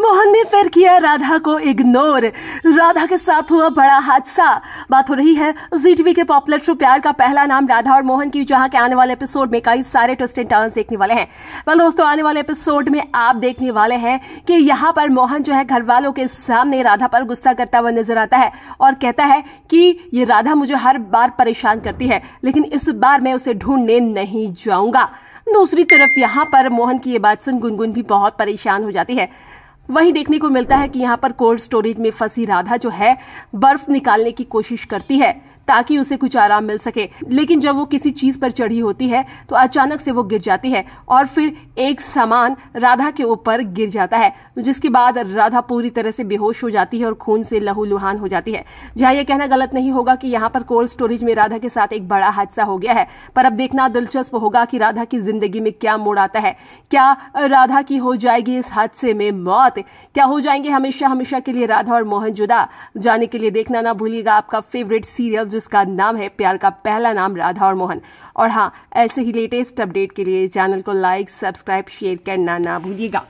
मोहन ने फिर किया राधा को इग्नोर राधा के साथ हुआ बड़ा हादसा बात हो रही है जी टीवी के पॉपुलर शो प्यार का पहला नाम राधा और मोहन की जहां के आने वाले एपिसोड में कई सारे ट्विस्ट एंड टर्न्स देखने वाले हैं वेल दोस्तों आने वाले एपिसोड में आप देखने वाले हैं कि यहाँ पर मोहन जो है घर वालों के सामने राधा पर गुस्सा करता हुआ नजर आता है और कहता है कि ये राधा मुझे हर बार परेशान करती है लेकिन इस बार मैं उसे ढूंढने नहीं जाऊंगा दूसरी तरफ यहाँ पर मोहन की ये बात सुन गुनगुन भी बहुत परेशान हो जाती है वहीं देखने को मिलता है कि यहाँ पर कोल्ड स्टोरेज में फंसी राधा जो है बर्फ निकालने की कोशिश करती है ताकि उसे कुछ आराम मिल सके लेकिन जब वो किसी चीज पर चढ़ी होती है तो अचानक से वो गिर जाती है और फिर एक सामान राधा के ऊपर गिर जाता है जिसके बाद राधा पूरी तरह से बेहोश हो जाती है और खून से लहूलुहान हो जाती है जहाँ यह कहना गलत नहीं होगा कि यहाँ पर कोल्ड स्टोरेज में राधा के साथ एक बड़ा हादसा हो गया है पर अब देखना दिलचस्प होगा कि राधा की जिंदगी में क्या मोड़ आता है क्या राधा की हो जाएगी इस हादसे में मौत क्या हो जाएंगे हमेशा हमेशा के लिए राधा और मोहन जुदा जाने के लिए देखना ना भूलिएगा आपका फेवरेट सीरियल जिसका नाम है प्यार का पहला नाम राधा और मोहन और हाँ ऐसे ही लेटेस्ट अपडेट के लिए चैनल को लाइक सब्सक्राइब शेयर करना ना भूलिएगा